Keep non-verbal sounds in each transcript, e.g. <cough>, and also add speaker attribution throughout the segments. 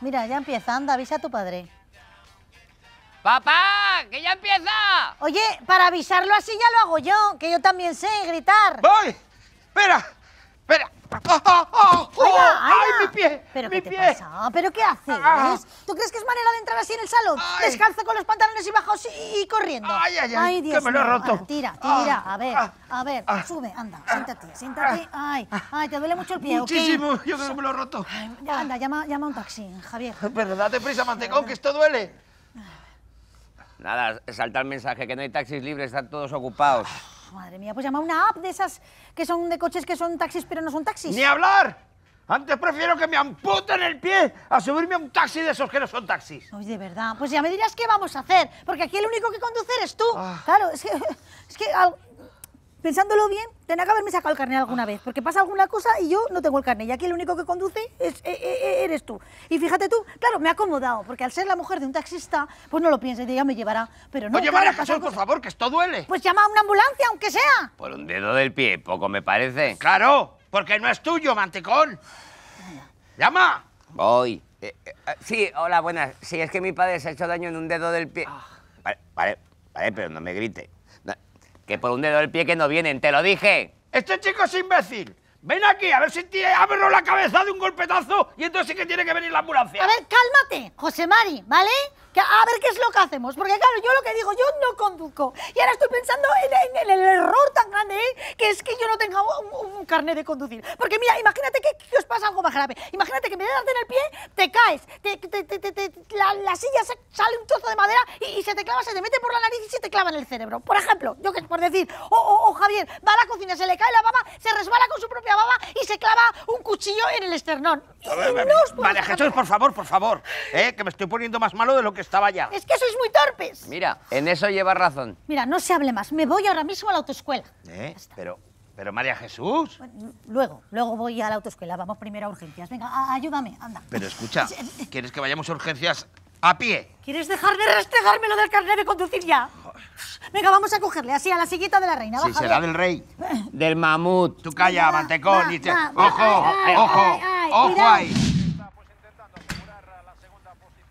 Speaker 1: Mira, ya empieza, anda, avisa a tu padre.
Speaker 2: ¡Papá! ¡Que ya empieza!
Speaker 1: Oye, para avisarlo así ya lo hago yo, que yo también sé gritar. ¡Voy! ¡Espera! ¡Espera! <laughs> ¡Oh, ¡Ay, mi pie! ¿Pero mi qué pie? te pasa? ¿Pero qué haces? Ah, ah. ¿Tú crees que es manera de entrar así en el salón? Descalzo con los pantalones y bajos y, corriendo. ¡Ay, ay, ay! ay ¡Que me lo he roto! Ah, tira, tira. A ver, a ver. Sube, anda. Siéntate, siéntate. ¡Ay, ay! Te duele mucho el pie, Muchísimo. Yo creo que me lo he roto. anda, llama, llama a un taxi, Javier. <laughs> Pero date prisa, mantecón, que esto duele.
Speaker 2: Nada, salta el mensaje que no hay taxis libres, están todos ocupados.
Speaker 1: Madre mía, pues llama una app de esas que son de coches que son taxis pero no son taxis. ¡Ni hablar!
Speaker 2: Antes prefiero que me amputen el pie a subirme a un taxi de esos que no son taxis.
Speaker 1: Uy, de verdad, pues ya me dirás qué vamos a hacer, porque aquí el único que conduce es tú. Ah. Claro, es que, <laughs> es que pensándolo bien, tenía que haberme sacado el carnet alguna ah. vez, porque pasa alguna cosa y yo no tengo el carnet. Y aquí el único que conduce es, e, e, e, eres tú. Y fíjate tú, claro, me ha acomodado, porque al ser la mujer de un taxista, pues no lo pienses ya me llevará. Pero no. Oye, María por favor, que esto duele. Pues llama a una ambulancia, aunque sea.
Speaker 2: Por un dedo del pie, poco me parece. Claro, porque no es tuyo, mantecón. ¡Llama! Voy. Eh, eh, sí, hola, buenas. Sí, es que mi padre se ha hecho daño en un dedo del pie. Ah. vale, vale, pero no me grite. Que por un dedo del pie que no vienen, te lo dije. Este chico es imbécil. Ven aquí, a ver si te abro la cabeza de un golpetazo y entonces sí que tiene que venir
Speaker 1: la ambulancia. A ver, cálmate, José Mari, ¿vale? Que a ver qué es lo que hacemos. Porque claro, yo lo que digo, yo no conduzco. Y ahora estoy pensando en, el error tan grande ¿eh? que es que yo no tenga carnet de conducir. Porque mira, imagínate que, os pasa algo más grave. Imagínate que me vez en el pie, te caes, te, la, silla se, sale un trozo de madera y, se te clava, se te mete por la nariz y se te clava en el cerebro. Por ejemplo, yo que por decir, o, o, Javier va a la cocina, se le cae la baba, se resbala con su propia baba y se clava un cuchillo en el esternón.
Speaker 2: vale, por favor, por favor, eh, que me estoy poniendo más malo de lo que estaba ya.
Speaker 1: Es que sois muy torpes. Mira,
Speaker 2: en eso lleva razón.
Speaker 1: Mira, no se hable más, me voy ahora mismo a la autoescuela.
Speaker 2: ¿Eh? Pero pero María Jesús.
Speaker 1: Luego, luego voy a la autoescuela. Vamos primero a urgencias. Venga, ayúdame, anda.
Speaker 2: Pero escucha, <laughs> ¿quieres que vayamos a urgencias a pie?
Speaker 1: ¿Quieres dejar de dejarme lo del carnet de conducir ya? Venga, vamos a cogerle así a la sillita de la reina. Sí, será del rey. <laughs>
Speaker 2: Del mamut. Tú calla, mantecón. ¡Ojo! ¡Ojo!
Speaker 1: ¡Ojo ahí!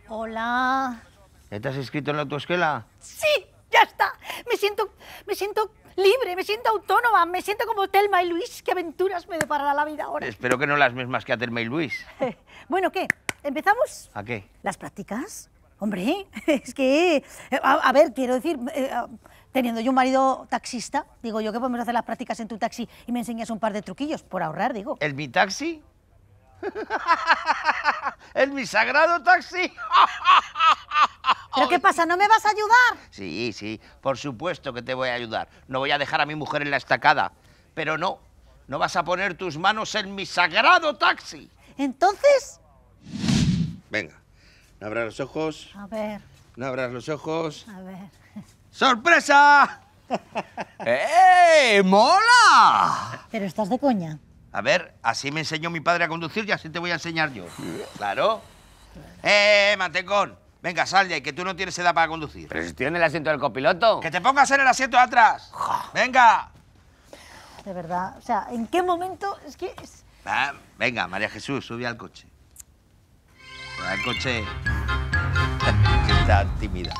Speaker 1: Hola.
Speaker 2: ¿Estás te inscrito en la autoescuela?
Speaker 1: Sí, ya está. Me siento, me siento libre, me siento autónoma, me siento como Telma y Luis. ¿Qué aventuras me deparará la vida ahora?
Speaker 2: Espero que no las mismas que a Telma y Luis.
Speaker 1: <laughs> bueno, ¿qué? ¿Empezamos? ¿A qué? ¿Las prácticas? Hombre, <laughs> es que, eh, a, ver, quiero decir, eh, ah, teniendo yo un marido taxista, digo yo que podemos hacer las prácticas en tu taxi y me enseñas un par de truquillos, por ahorrar, digo. ¿El mi taxi? <laughs> ¿El mi sagrado taxi? ¿Pero qué pasa? ¿No me vas a ayudar?
Speaker 2: Sí, sí, por supuesto que te voy a ayudar. No voy a dejar a mi mujer en la estacada. Pero no, no vas a poner tus manos en mi sagrado taxi. Entonces... Venga, no abras los ojos. A ver. No abras los ojos. A
Speaker 1: ver. ¡Sorpresa!
Speaker 2: <laughs> ¡Eh! ¡Mola!
Speaker 1: Pero estás de coña.
Speaker 2: A ver, así me enseñó mi padre a conducir y así te voy a enseñar yo. Claro. ¡Eh, Mantecón! Venga, sal ya, que tú no tienes edad para conducir. Pero si estoy en el asiento del copiloto. ¡Que te pongas en el asiento de atrás! ¡Venga! De
Speaker 1: verdad, o sea, ¿en qué momento? Es que...
Speaker 2: venga, María Jesús, sube al coche. Al coche... <laughs> está tímida.